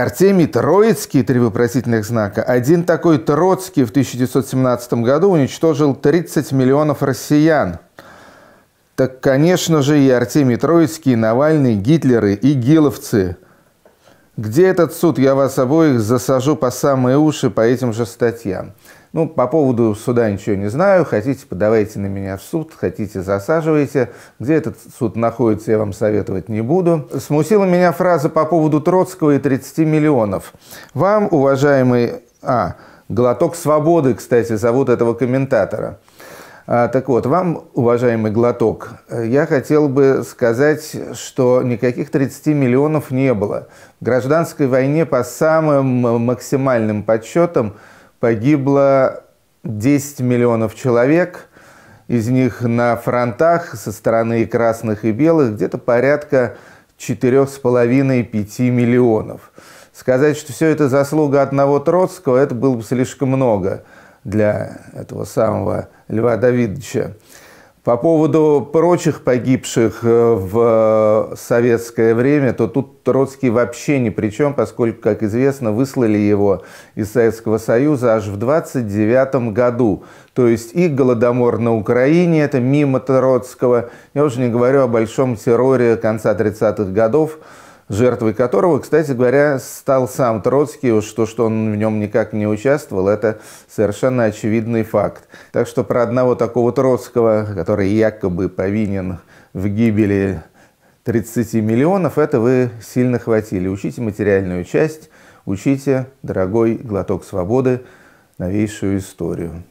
Артемий Троицкий, три вопросительных знака. Один такой Троцкий в 1917 году уничтожил 30 миллионов россиян. Так, конечно же, и Артемий Троицкий, и Навальный, Гитлеры, и гиловцы. Где этот суд? Я вас обоих засажу по самые уши по этим же статьям. Ну, по поводу суда ничего не знаю. Хотите, подавайте на меня в суд, хотите, засаживайте. Где этот суд находится, я вам советовать не буду. Смутила меня фраза по поводу Троцкого и 30 миллионов. Вам, уважаемый... А, глоток свободы, кстати, зовут этого комментатора. А, так вот, вам, уважаемый глоток, я хотел бы сказать, что никаких 30 миллионов не было. В гражданской войне по самым максимальным подсчетам погибло 10 миллионов человек, из них на фронтах со стороны и красных, и белых где-то порядка 4,5-5 миллионов. Сказать, что все это заслуга одного Троцкого, это было бы слишком много для этого самого Льва Давидовича. По поводу прочих погибших э, в э, советское время, то тут Троцкий вообще ни при чем, поскольку, как известно, выслали его из Советского Союза аж в 29 году. То есть и Голодомор на Украине, это мимо Троцкого. Я уже не говорю о большом терроре конца 30-х годов, жертвой которого, кстати говоря, стал сам Троцкий, уж то, что он в нем никак не участвовал, это совершенно очевидный факт. Так что про одного такого Троцкого, который якобы повинен в гибели 30 миллионов, это вы сильно хватили. Учите материальную часть, учите, дорогой глоток свободы, новейшую историю.